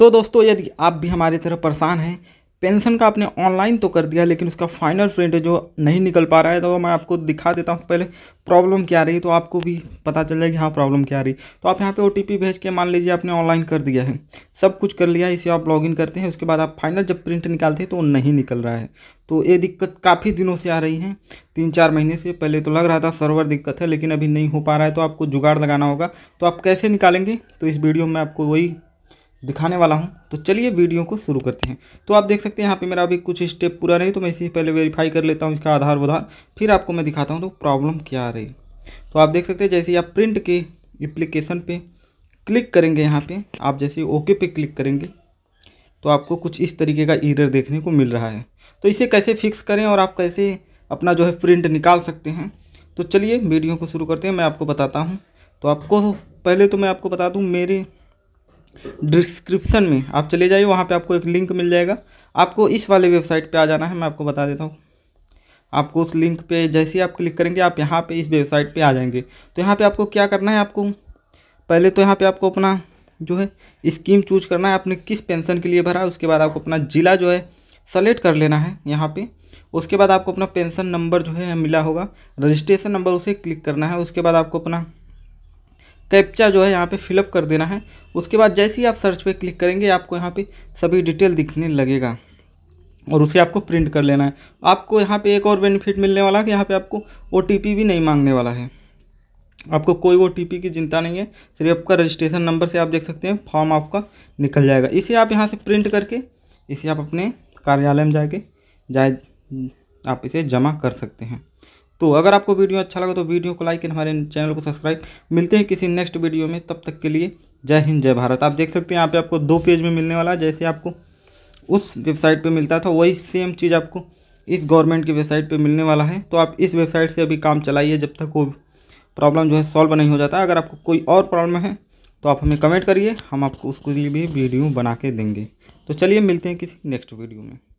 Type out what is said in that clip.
तो दोस्तों यदि आप भी हमारी तरह परेशान हैं पेंशन का आपने ऑनलाइन तो कर दिया लेकिन उसका फाइनल प्रिंट जो नहीं निकल पा रहा है तो मैं आपको दिखा देता हूँ पहले प्रॉब्लम क्या रही तो आपको भी पता चल जाएगी हाँ प्रॉब्लम क्या रही तो आप यहाँ पे ओटीपी भेज के मान लीजिए आपने ऑनलाइन कर दिया है सब कुछ कर लिया इसे आप लॉगिन करते हैं उसके बाद आप फाइनल जब प्रिंट निकालते हैं तो नहीं निकल रहा है तो ये दिक्कत काफ़ी दिनों से आ रही है तीन चार महीने से पहले तो लग रहा था सर्वर दिक्कत है लेकिन अभी नहीं हो पा रहा है तो आपको जुगाड़ लगाना होगा तो आप कैसे निकालेंगे तो इस वीडियो में आपको वही दिखाने वाला हूँ तो चलिए वीडियो को शुरू करते हैं तो आप देख सकते हैं यहाँ पे मेरा अभी कुछ स्टेप पूरा नहीं तो मैं इसी पहले वेरीफाई कर लेता हूँ इसका आधार उधार फिर आपको मैं दिखाता हूँ तो प्रॉब्लम क्या आ रही तो आप देख सकते हैं जैसे आप प्रिंट के एप्लीकेशन पे क्लिक करेंगे यहाँ पे आप जैसे ओके पे क्लिक करेंगे तो आपको कुछ इस तरीके का ईरर देखने को मिल रहा है तो इसे कैसे फिक्स करें और आप कैसे अपना जो है प्रिंट निकाल सकते हैं तो चलिए वीडियो को शुरू करते हैं मैं आपको बताता हूँ तो आपको पहले तो मैं आपको बता दूँ मेरे डिस्क्रिप्शन में आप चले जाइए वहाँ पे आपको एक लिंक मिल जाएगा आपको इस वाले वेबसाइट पे आ जाना है मैं आपको बता देता हूँ आपको उस लिंक पे जैसे ही आप क्लिक करेंगे आप यहाँ पे इस वेबसाइट पे आ जाएंगे तो यहाँ पे आपको क्या करना है आपको पहले तो यहाँ पे आपको अपना जो है स्कीम चूज करना है आपने किस पेंशन के लिए भरा उसके बाद आपको अपना ज़िला जो है सेलेक्ट कर लेना है यहाँ पर उसके बाद आपको अपना पेंशन नंबर जो है मिला होगा रजिस्ट्रेशन नंबर उसे क्लिक करना है उसके बाद आपको अपना कैप्चा जो है यहाँ पे फिलअप कर देना है उसके बाद जैसे ही आप सर्च पे क्लिक करेंगे आपको यहाँ पे सभी डिटेल दिखने लगेगा और उसे आपको प्रिंट कर लेना है आपको यहाँ पे एक और बेनिफिट मिलने वाला है कि यहाँ पे आपको ओ भी नहीं मांगने वाला है आपको कोई ओ की चिंता नहीं है सिर्फ आपका रजिस्ट्रेशन नंबर से आप देख सकते हैं फॉर्म आपका निकल जाएगा इसे आप यहाँ से प्रिंट करके इसे आप अपने कार्यालय में जाके जाए आप इसे जमा कर सकते हैं तो अगर आपको वीडियो अच्छा लगा तो वीडियो को लाइक एंड हमारे चैनल को सब्सक्राइब मिलते हैं किसी नेक्स्ट वीडियो में तब तक के लिए जय हिंद जय भारत आप देख सकते हैं यहाँ पे आपको दो पेज में मिलने वाला है जैसे आपको उस वेबसाइट पे मिलता था वही सेम चीज़ आपको इस गवर्नमेंट की वेबसाइट पे मिलने वाला है तो आप इस वेबसाइट से अभी काम चलाइए जब तक वो प्रॉब्लम जो है सॉल्व नहीं हो जाता अगर आपको कोई और प्रॉब्लम है तो आप हमें कमेंट करिए हम आपको उसके लिए भी वीडियो बना के देंगे तो चलिए मिलते हैं किसी नेक्स्ट वीडियो में